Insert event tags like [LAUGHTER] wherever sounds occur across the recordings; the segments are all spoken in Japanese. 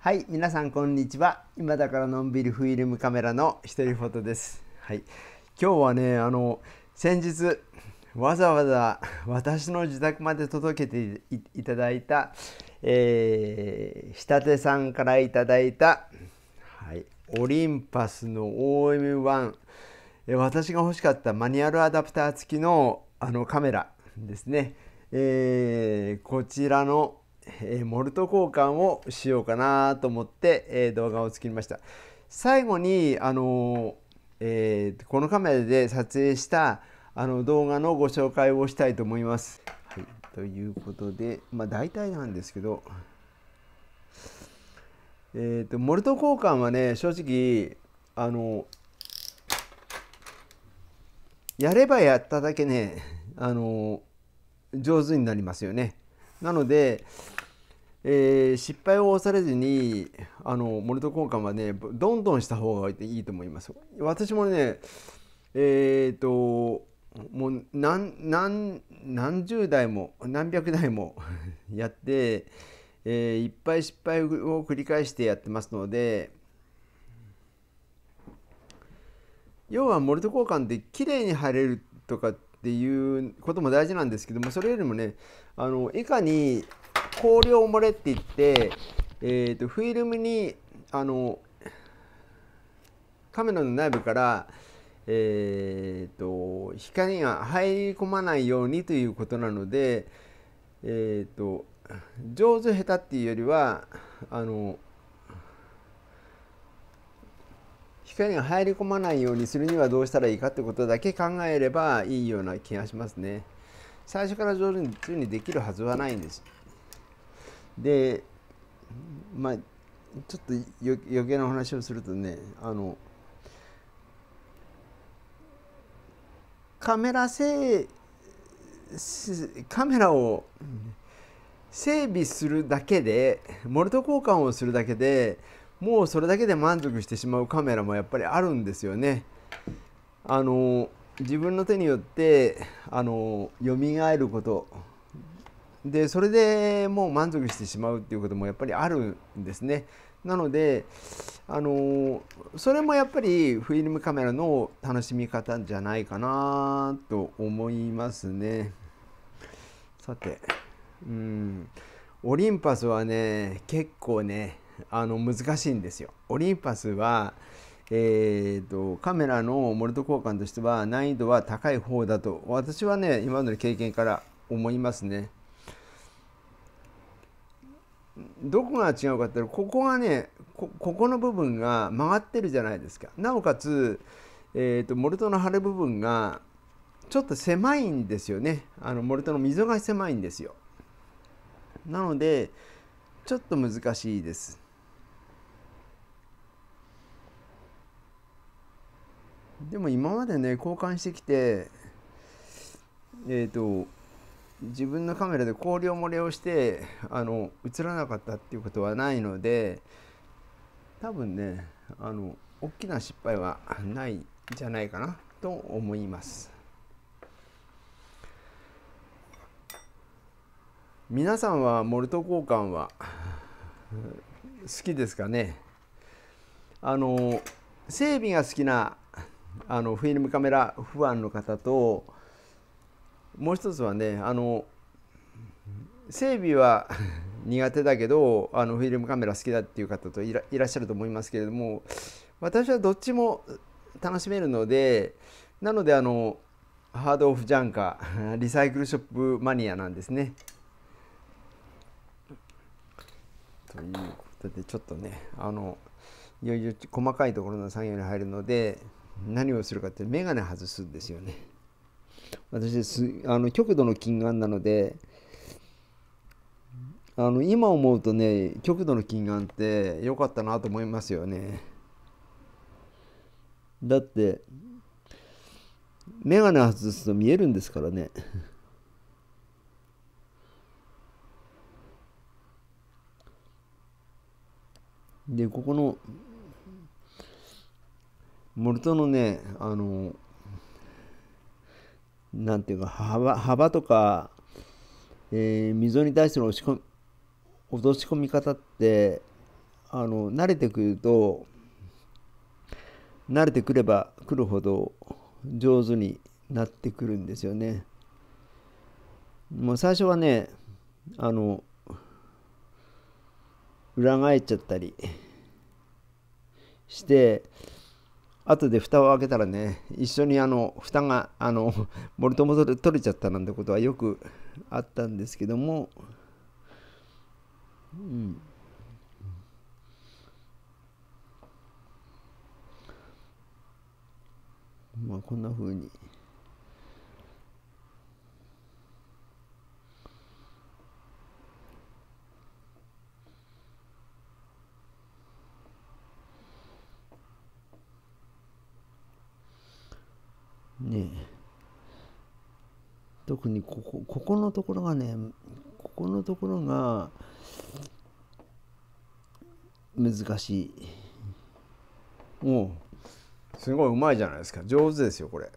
はい皆さんこんにちは今だからのんびりフィルムカメラの一人フォトですはい今日はねあの先日わざわざ [LAUGHS] 私の自宅まで届けていただいた、えー、立てさんからいただいた、はい、オリンパスの OM1 私が欲しかったマニュアルアダプター付きのあのカメラですね、えー、こちらのえモルト交換をしようかなと思って、え動画を作りました。最後に、あのえー、このカメラで撮影したあの動画のご紹介をしたいと思います。はい、ということで、まあ、大体なんですけど、えーと、とモルト交換はね正直あのやればやっただけねあの上手になりますよね。なのでえー、失敗を恐れずにあのモルト交換はねどんどんした方がいいと思います私もねえっ、ー、ともう何何何十代も何百代も [LAUGHS] やって、えー、いっぱい失敗を繰り返してやってますので要はモルト交換ってきれいに貼れるとかっていうことも大事なんですけどもそれよりもねあのいかに氷を漏れって言って、えーと、フィルムにあのカメラの内部から、えーと、光が入り込まないようにということなので、えーと、と上手下手っていうよりはあの光が入り込まないようにするにはどうしたらいいかってことだけ考えればいいような気がしますね。最初から上手にできるはずはないんです。でまあちょっと余計なお話をするとねあのカメラせカメラを整備するだけでモルト交換をするだけでもうそれだけで満足してしまうカメラもやっぱりあるんですよね。あの自分の手によってあの蘇ることでそれでもう満足してしまうっていうこともやっぱりあるんですね。なのであのそれもやっぱりフィルムカメラの楽しみ方じゃないかなと思いますね。さてうんオリンパスはね結構ねあの難しいんですよ。オリンパスはえーとカメラのモルト交換としては難易度は高い方だと私はね今までの経験から思いますね。どこが違うかってここがねここの部分が曲がってるじゃないですかなおかつ、えーと、とモルトの腫れ部分がちょっと狭いんですよねあのモルトの溝が狭いんですよなのでちょっと難しいですでも今までね交換してきてえっ、ー、と自分のカメラで氷を漏れをしてあの映らなかったっていうことはないので多分ねあの大きな失敗はないんじゃないかなと思います。皆さんはモルト交換は好きですかねあの整備が好きなあのフィルムカメラ不安の方ともう一つはねあの整備は [LAUGHS] 苦手だけどあのフィルムカメラ好きだっていう方といらっしゃると思いますけれども私はどっちも楽しめるのでなのであのハードオフジャンカー [LAUGHS] リサイクルショップマニアなんですね。ということでちょっとねあのいよいよ細かいところの作業に入るので何をするかって眼鏡外すんですよね。私ですあの極度の近眼なのであの今思うとね極度の近眼って良かったなと思いますよねだって眼鏡外すと見えるんですからねでここのモルトのねあのなんていうか幅幅とか、えー、溝に対する押し込み落とし込み方ってあの慣れてくると慣れてくればくるほど上手になってくるんですよね。もう最初はねあの裏返っちゃったりして後で蓋を開けたらね、一緒にあの、蓋が、あの、ボルトも取れちゃったなんてことはよくあったんですけども、うん。まあ、こんな風に。ね特にここここのところがねここのところが難しいおすごいうまいじゃないですか上手ですよこれ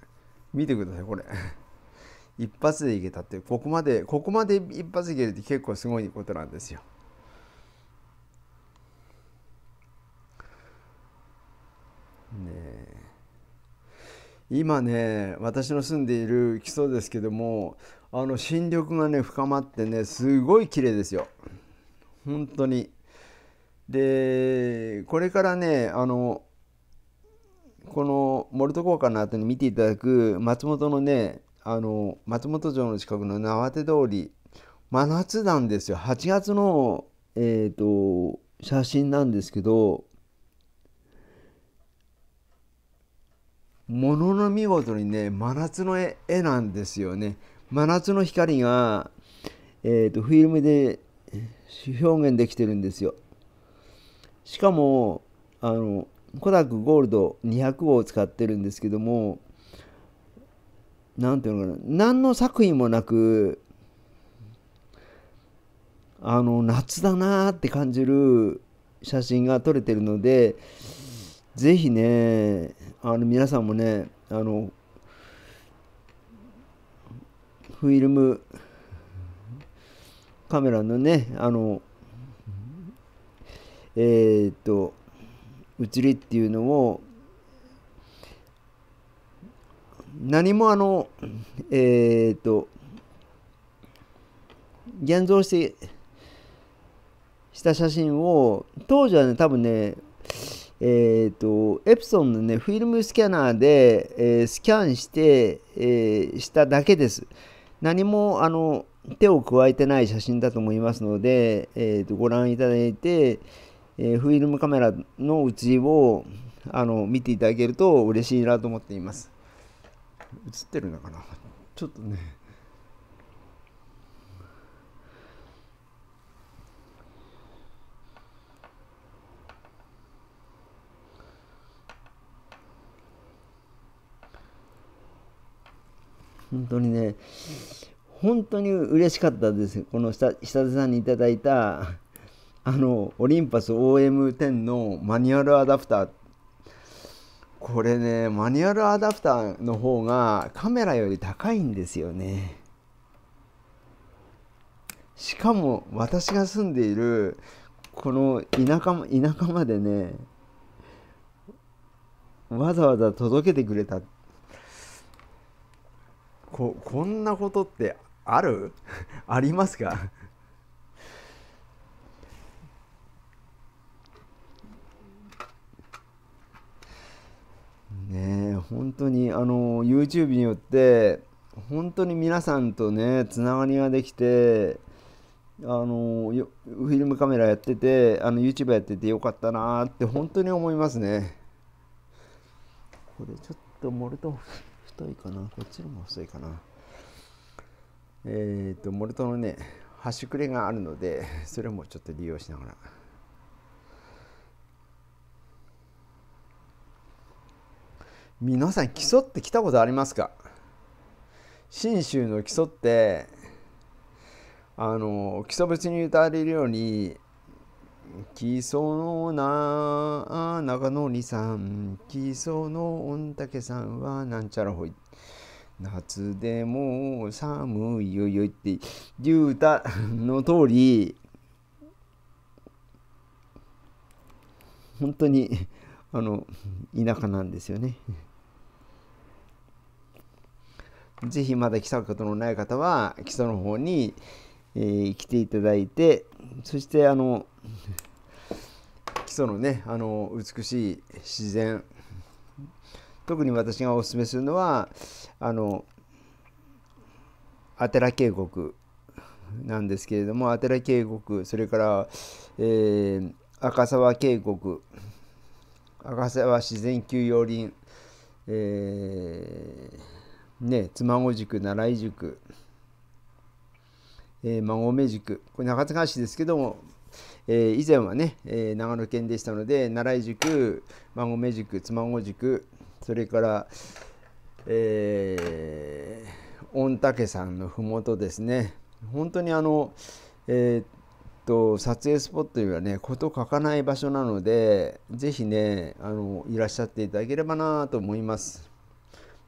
見てくださいこれ [LAUGHS] 一発でいけたってここまでここまで一発でいけるって結構すごいことなんですよ今ね私の住んでいる基礎ですけどもあの新緑がね深まってねすごい綺麗ですよ本当にでこれからねあのこのモルト効果の後に見ていただく松本のねあの松本城の近くの縄手通り真夏なんですよ8月の、えーと、と写真なんですけどものの見事にね真夏の絵なんですよね真夏の光が、えーと、フィルムで表現できてるんですよしかもあのコダックゴールド200を使ってるんですけども何ていうのかな何の作品もなくあの夏だなって感じる写真が撮れてるので是非ねあの皆さんもねあのフィルムカメラのねあのえー、っと写りっていうのを何もあのえー、っと現像してした写真を当時はね多分ねえーと、エプソンの、ね、フィルムスキャナーで、えー、スキャンして、えー、しただけです。何もあの手を加えてない写真だと思いますので、えーと、ご覧いただいて、えー、フィルムカメラのうちをあの見ていただけると嬉しいなと思っています。写ってるのかなちょっとね。本当にね本当に嬉しかったですこの下下手さんにいただいたあのオリンパス OM10 のマニュアルアダプターこれねマニュアルアダプターの方がカメラより高いんですよねしかも私が住んでいるこの田舎田舎までねわざわざ届けてくれたってここんなことってある [LAUGHS] ありますかねえ本当にあの YouTube によって本当に皆さんとねつながりができてあのフィルムカメラやっててあの YouTube やっててよかったなーって本当に思いますねこれちょっとモルト太いかなこっちのも細いかなえっ、ー、とモルトのね端くれがあるのでそれもちょっと利用しながら皆さん基礎って来たことありますか信州の基礎ってあの基礎別に歌われるように基そのな長野里さん基その御嶽さんはなんちゃらほい夏でも寒いよいよいって言うたの通り本当にあの田舎なんですよね。ぜひまだ来たことのない方は基礎の方にえー、来ていただいてそしてあの基礎のねあの美しい自然特に私がおすすめするのはあのアテラ渓谷なんですけれどもアテラ渓谷それから、えー、赤沢渓谷赤沢自然丘陵林、えー、ね妻籠宿奈良井宿えー、孫目塾、これ中津川市ですけども、えー、以前はね、えー、長野県でしたので、奈良井塾、孫目塾、妻子塾、それから、えー、御嶽山の麓ですね、本当にあの、えーと撮影スポットにはね事欠かない場所なのでぜひねあのいらっしゃっていただければなと思います。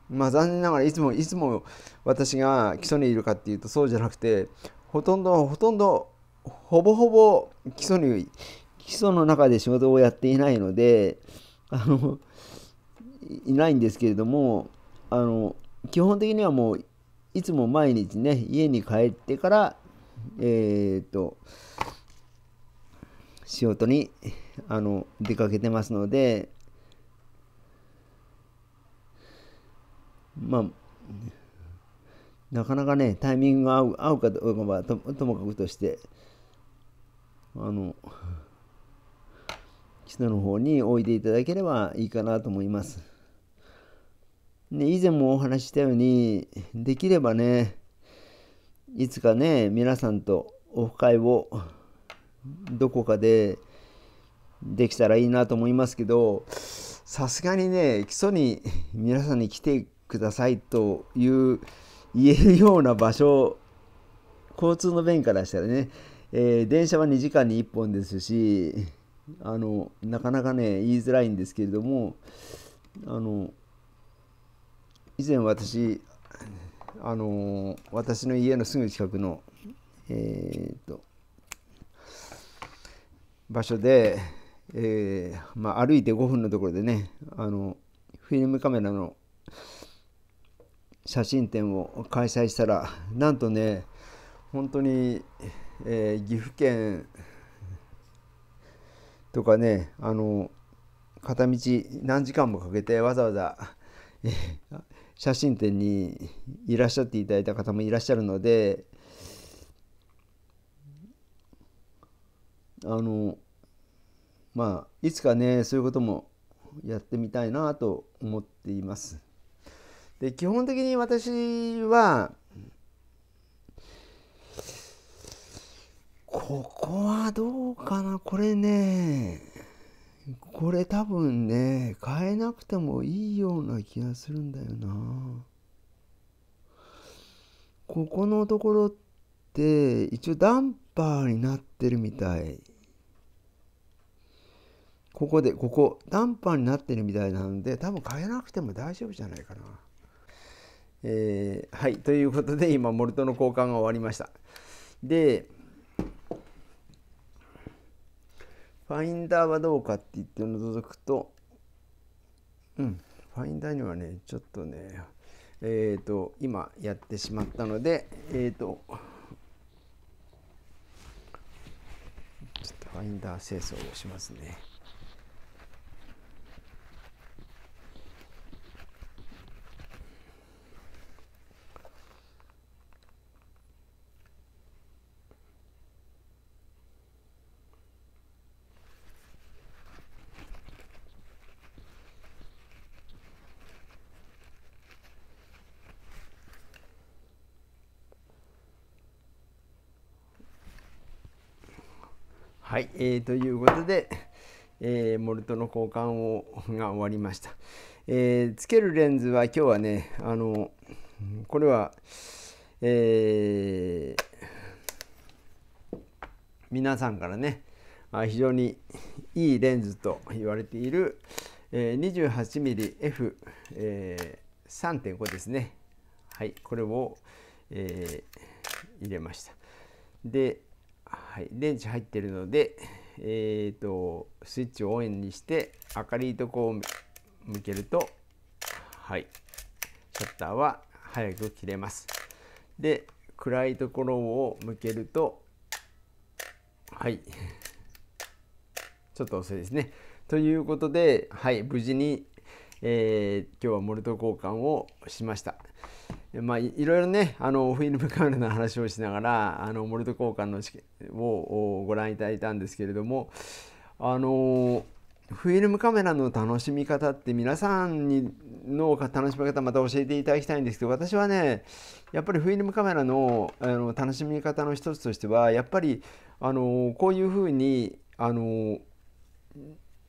まあ残念ながらいつもいつも私が基礎にいるかっていうとそうじゃなくてほとんど、ほとんど、ほぼほぼ基礎に、基礎の中で仕事をやっていないので、あの、いないんですけれども、あの、基本的にはもう、いつも毎日ね、家に帰ってから、えっ、と、仕事に、あの、出かけてますので、まあ、なかなかね、タイミングが合う合うかどうかはともかくとして、あの、基礎の方に置いていただければいいかなと思います。ね、以前もお話ししたように、できればね、いつかね、皆さんとオフ会をどこかでできたらいいなと思いますけど、さすがにね、基礎に皆さんに来てくださいという言えるような場所交通の便からしたらね、えー、電車は2時間に1本ですしあのなかなかね言いづらいんですけれどもあの以前私あの私の家のすぐ近くのえー、っと場所で、えー、まあ、歩いて5分のところでねあのフィルムカメラの写真展を開催したらなんとね本当に、えー、岐阜県とかねあの片道何時間もかけてわざわざ、えー、写真展にいらっしゃっていただいた方もいらっしゃるのであのまあいつかねそういうこともやってみたいなと思っています。で基本的に私はここはどうかなこれねこれ多分ね変えなくてもいいような気がするんだよなここのところって一応ダンパーになってるみたいここでここダンパーになってるみたいなんで多分変えなくても大丈夫じゃないかなえー、はい、ということで、今、モルトの交換が終わりました。で、ファインダーはどうかって言って覗くと、うん、ファインダーにはね、ちょっとね、えっ、ー、と、今やってしまったので、えっ、ー、と、ちょっとファインダー清掃をしますね。はい、えー、ということで、えー、モルトの交換をが終わりました。えー、つけるレンズは今日はね、あの、これは、えー、皆さんからね、あ非常にいいレンズと言われている、え 28mmF3.5、えですね。はい、これを、えー、入れました。で、はい、電池入ってるので、えーと、スイッチをオンにして明るいとこを向けると、はい、シャッターは早く切れます。で暗いところを向けるとはいちょっと遅いですね。ということで、はい、無事に、えー、今日はモルト交換をしました。まあ、いろいろねあのフィルムカメラの話をしながらあのモルト交換の試験をご覧いただいたんですけれどもあのフィルムカメラの楽しみ方って皆さんにの楽しみ方また教えていただきたいんですけど私はねやっぱりフィルムカメラのあの楽しみ方の一つとしてはやっぱりあのこういうふうにあの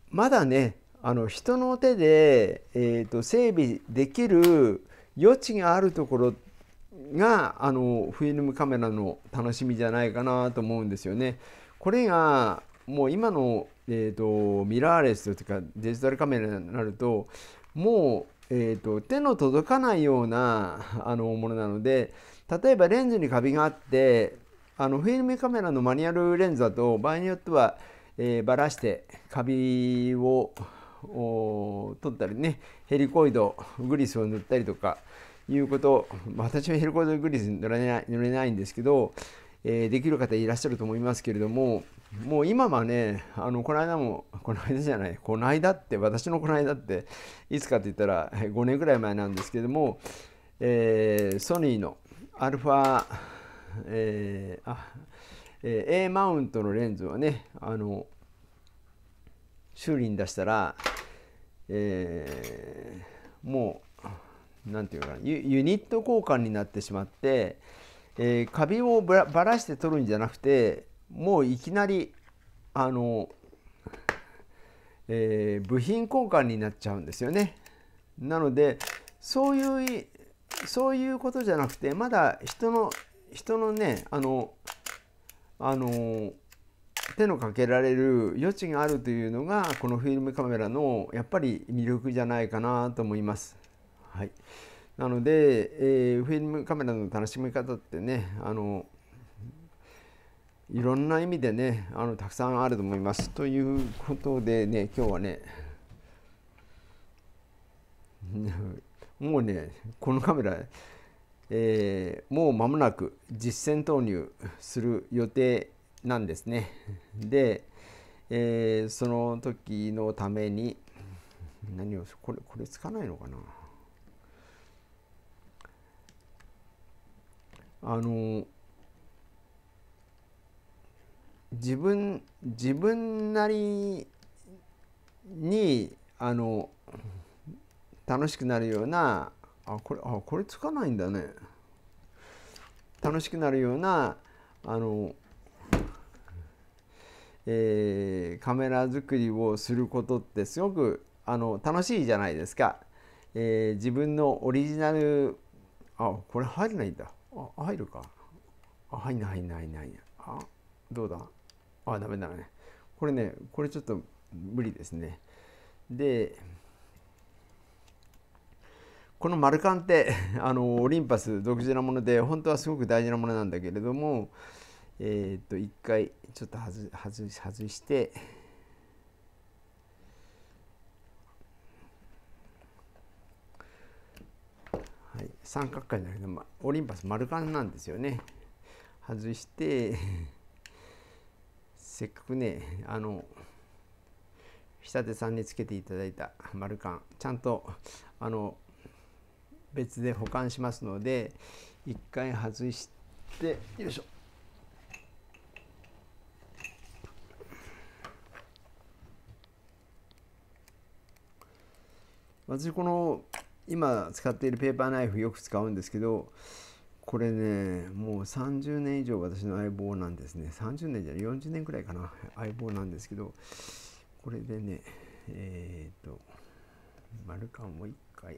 まだねあの人の手で、えーと、と整備できる余地があるところがあのフィルムカメラの楽しみじゃないかなと思うんですよね。これがもう今の、えーと、ミラーレスというかデジタルカメラになるともう、えーと、手の届かないようなあのものなので例えばレンズにカビがあってあのフィルムカメラのマニュアルレンズだと場合によっては、えー、ばらしてカビを取ったりね、ヘリコイドグリスを塗ったりとかいうこと、私はヘリコイドグリスにれないれないんですけど、えー、できる方いらっしゃると思いますけれどももう今はねあのこの間もこの間じゃないこの間って私のこの間っていつかって言ったら5年ぐらい前なんですけれども、えー、ソニーのアルファ、えー、あえー、A マウントのレンズをねあの修理に出したら、えもう何て言うかなユニット交換になってしまって、えー、カビをばらして取るんじゃなくてもういきなりあの、えー、部品交換になっちゃうんですよね。なのでそういうそういうことじゃなくてまだ人の人のねあのあの手のかけられる余地があるというのがこのフィルムカメラのやっぱり魅力じゃないかなと思います。はい、なので、えー、フィルムカメラの楽しみ方ってねあのいろんな意味でねあのたくさんあると思います。ということでね今日はねもうねこのカメラえー、もう間もなく実践投入する予定なんですね。で、えー、その時のために何をこれこれつかないのかなあの自分自分なりにあの楽しくなるようなあこれあこれつかないんだね楽しくなるようなあのえー、カメラ作りをすることってすごくあの楽しいじゃないですか、えー、自分のオリジナルあこれ入らないんだあ入るかあ入んない入んない入んないあどうだあダメだねこれねこれちょっと無理ですねでこの丸カンってあのオリンパス独自なもので本当はすごく大事なものなんだけれどもえー、っと、一回、ちょっと外外外して、はい、三角形だけど、ま、オリンパス丸カンなんですよね。外して、[LAUGHS] せっかくね、あの、久手さんにつけていただいた丸カン、ちゃんと、あの、別で保管しますので、一回外して、よいしょ。私この今使っているペーパーナイフよく使うんですけどこれねもう30年以上私の相棒なんですね30年じゃない40年くらいかな相棒なんですけどこれでねえっ、と丸カンう一回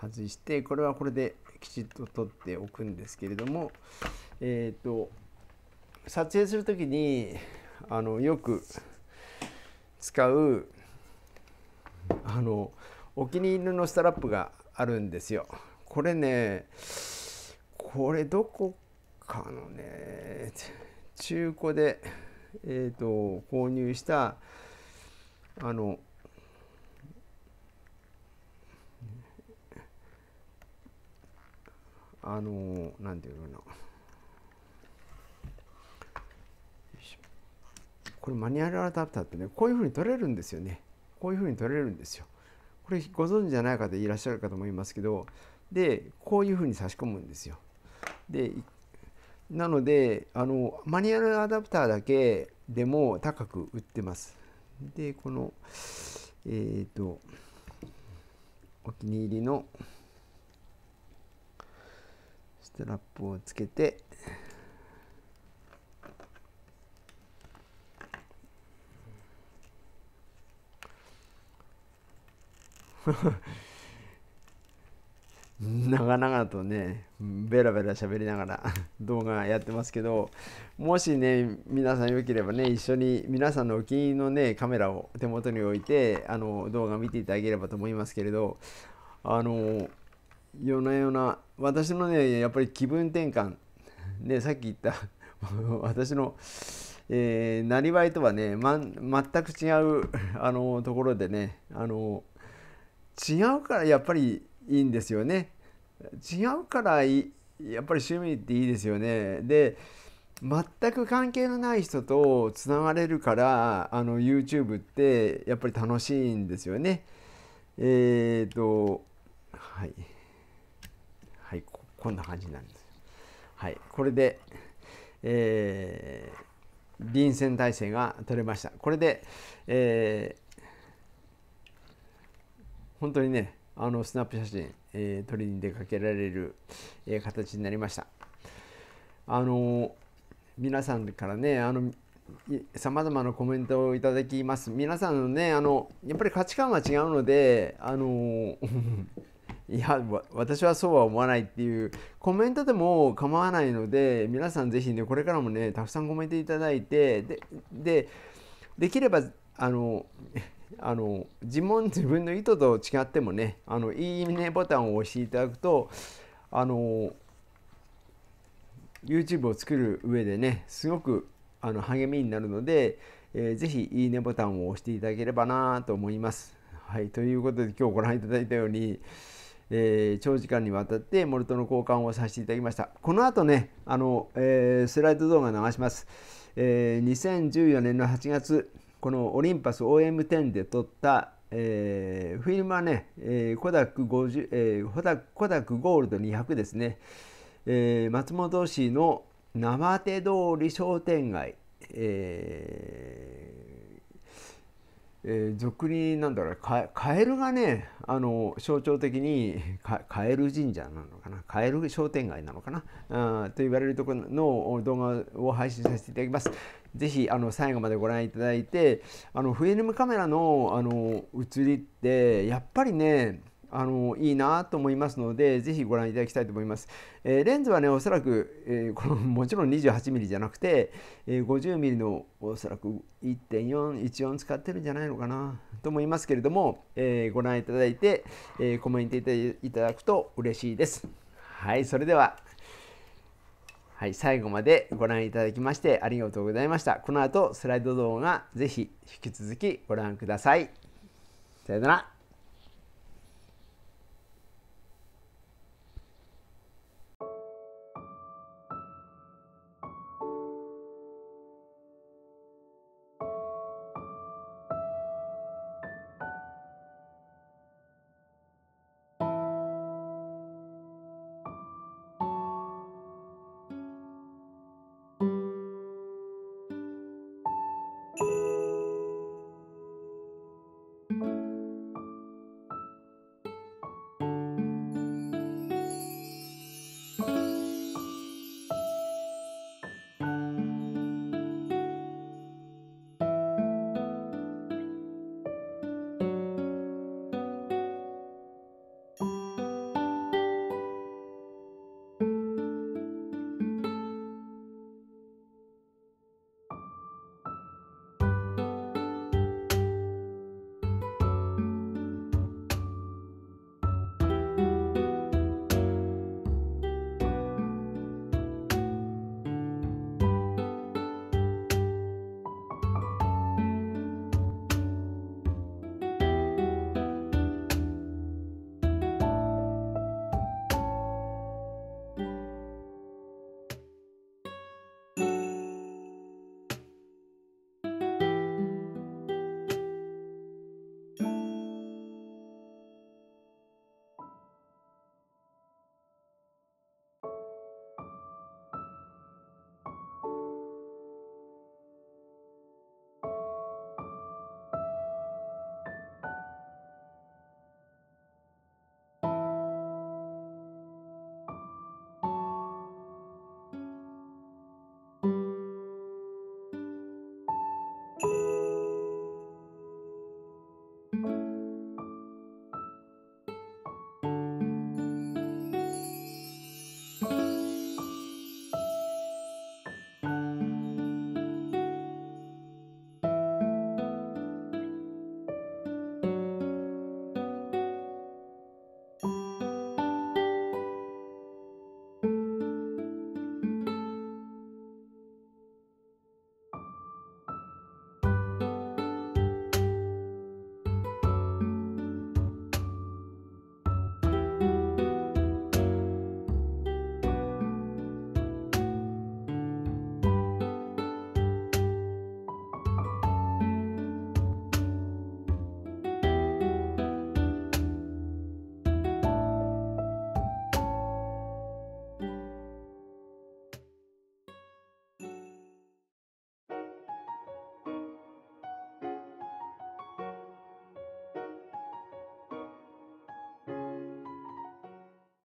外してこれはこれできちっと取っておくんですけれども、えーと、撮影する時にあのよく使うあのお気に入りのストラップがあるんですよ。これねこれどこかのね中古で、えーと購入したあのあの何て言うのかなこれマニュアルアダプターってねこういうふうに取れるんですよねこういうふうに取れるんですよこれご存知じゃない方いらっしゃるかと思いますけどでこういうふうに差し込むんですよでなのであのマニュアルアダプターだけでも高く売ってますでこのえっ、ー、とお気に入りのトラップをつけて長々とね、ベラベラ喋りながら動画やってますけど、もしね、皆さんよければね、一緒に皆さんのお気に入りのね、カメラを手元に置いて、あの、動画見ていただければと思いますけれど、あの、夜な夜な私のねやっぱり気分転換ねさっき言った [LAUGHS] 私のえなりわいとはね、ま、全く違うあのところでねあの違うからやっぱりいいんですよね違うからいやっぱり趣味っていいですよねで全く関係のない人とつながれるからあの YouTube ってやっぱり楽しいんですよねえっ、ー、とはい。こんな感じなんです。はい、これで、えー、臨戦態勢が取れました。これで、えー、本当にね、あのスナップ写真、えー、撮りに出かけられる、えー、形になりました。あの皆さんからね、あのさまざまなコメントをいただきます。皆さんのね、あのやっぱり価値観が違うので、あのいや私はそうは思わないっていうコメントでも構わないので皆さん是非ねこれからもねたくさんコメントいただいてでできればあのあの自問自分の意図と違ってもねあのいいねボタンを押していただくとあの YouTube を作る上でねすごくあの励みになるので、えー、いいねボタンを押していただければなと思います。はい、ということで今日ご覧いただいたようにえー、長時間にわたってモルトの交換をさせていただきましたこの後ねあの、えー、スライド動画流します、えー、2014年の8月このオリンパス OM10 で撮った、えー、フィルムはね、えー、コダック50、えー、コダックゴールド200ですね、えー、松本市の生手通り商店街、えー、えー、俗になんだろうカエルがねあの象徴的にカエル神社なのかなカエル商店街なのかなあと言われるところの動画を配信させていただきます。ぜひあの最後までご覧いただいてあのフィルムカメラのあの写りってやっぱりねあのいいなと思いますのでぜひご覧いただきたいと思います、えー、レンズはねおそらく、えー、このもちろん 28mm じゃなくて、えー、50mm のおそらく1.414使ってるんじゃないのかなと思いますけれども、えー、ご覧いただいて、えコメントいただくと嬉しいですはいそれでははい、最後までご覧いただきましてありがとうございました。この後スライド動画ぜひ引き続きご覧ください。さよなら。